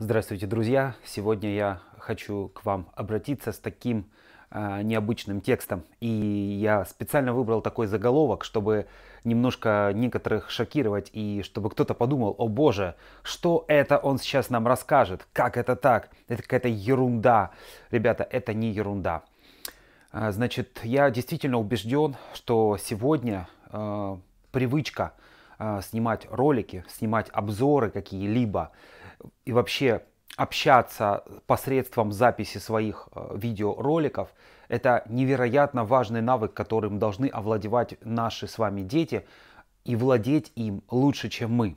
Здравствуйте, друзья! Сегодня я хочу к вам обратиться с таким э, необычным текстом. И я специально выбрал такой заголовок, чтобы немножко некоторых шокировать и чтобы кто-то подумал, о боже, что это он сейчас нам расскажет? Как это так? Это какая-то ерунда. Ребята, это не ерунда. А, значит, я действительно убежден, что сегодня э, привычка – а, снимать ролики, снимать обзоры какие-либо и вообще общаться посредством записи своих а, видеороликов, это невероятно важный навык, которым должны овладевать наши с вами дети и владеть им лучше, чем мы.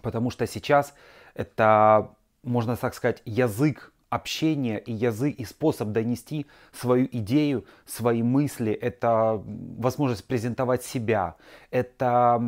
Потому что сейчас это, можно так сказать, язык общение и язык, и способ донести свою идею, свои мысли, это возможность презентовать себя, это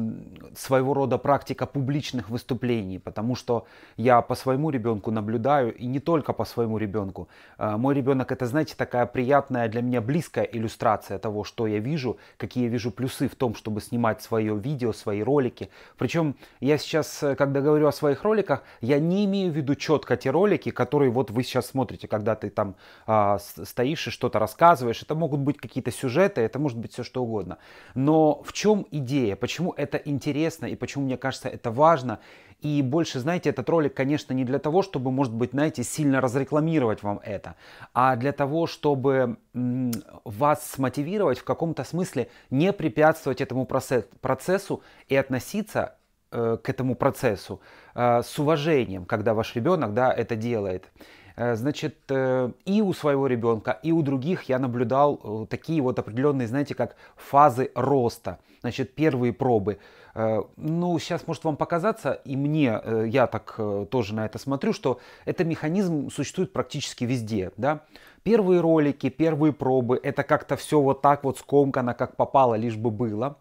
своего рода практика публичных выступлений, потому что я по своему ребенку наблюдаю, и не только по своему ребенку. Э, мой ребенок это, знаете, такая приятная для меня близкая иллюстрация того, что я вижу, какие я вижу плюсы в том, чтобы снимать свое видео, свои ролики. Причем я сейчас, э, когда говорю о своих роликах, я не имею в виду четко те ролики, которые вот вы сейчас смотрите, когда ты там а, стоишь и что-то рассказываешь, это могут быть какие-то сюжеты, это может быть все что угодно. Но в чем идея? Почему это интересно и почему, мне кажется, это важно? И больше, знаете, этот ролик, конечно, не для того, чтобы, может быть, знаете, сильно разрекламировать вам это, а для того, чтобы вас смотивировать в каком-то смысле не препятствовать этому процессу и относиться э, к этому процессу э, с уважением, когда ваш ребенок да, это делает. Э, значит, э, и у своего ребенка, и у других я наблюдал э, такие вот определенные, знаете, как фазы роста. Значит, первые пробы. Ну, сейчас может вам показаться, и мне, я так тоже на это смотрю, что этот механизм существует практически везде, да. Первые ролики, первые пробы, это как-то все вот так вот скомкано, как попало, лишь бы было.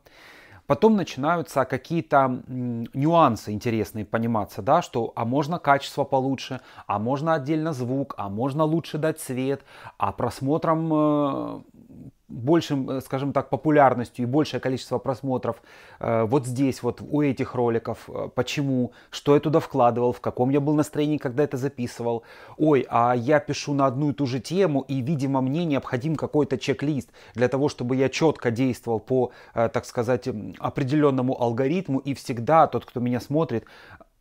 Потом начинаются какие-то нюансы интересные пониматься, да, что а можно качество получше, а можно отдельно звук, а можно лучше дать свет, а просмотром э, большим, э, скажем так, популярностью и большее количество просмотров э, вот здесь, вот у этих роликов, э, почему, что я туда вкладывал, в каком я был настроении, когда это записывал. Ой, а я пишу на одну и ту же тему, и, видимо, мне необходим какой-то чек-лист для того, чтобы я четко действовал по, так сказать, определенному алгоритму, и всегда тот, кто меня смотрит,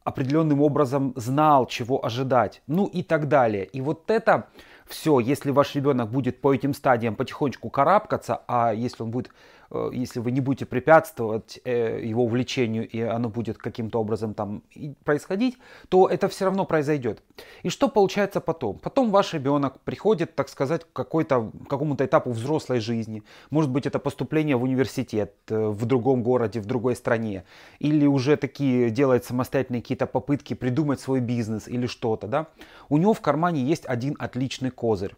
определенным образом знал, чего ожидать, ну и так далее. И вот это все, если ваш ребенок будет по этим стадиям потихонечку карабкаться, а если он будет, э, если вы не будете препятствовать э, его увлечению и оно будет каким-то образом там происходить, то это все равно произойдет. И что получается потом? Потом ваш ребенок приходит, так сказать, к, какой-то, к какому-то этапу взрослой жизни. Может быть, это поступление в университет э, в другом городе, в другой стране. Или уже такие делает самостоятельные какие-то попытки придумать свой бизнес или что-то. Да? У него в кармане есть один отличный козырь,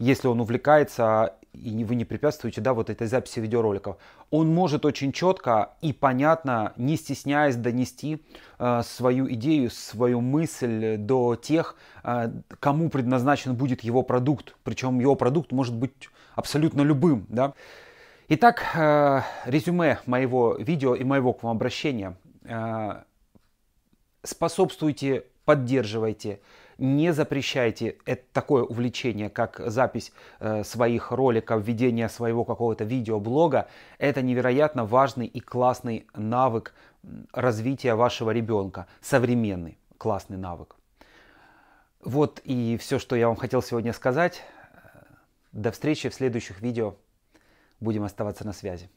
если он увлекается и вы не препятствуете да, вот этой записи видеороликов. Он может очень четко и понятно, не стесняясь, донести э, свою идею, свою мысль до тех, э, кому предназначен будет его продукт. Причем его продукт может быть абсолютно любым. Да? Итак, э, резюме моего видео и моего к вам обращения. Э, способствуйте, поддерживайте, не запрещайте это такое увлечение, как запись э, своих роликов, ведение своего какого-то видеоблога. Это невероятно важный и классный навык развития вашего ребенка, современный классный навык. Вот и все, что я вам хотел сегодня сказать. До встречи в следующих видео. Будем оставаться на связи.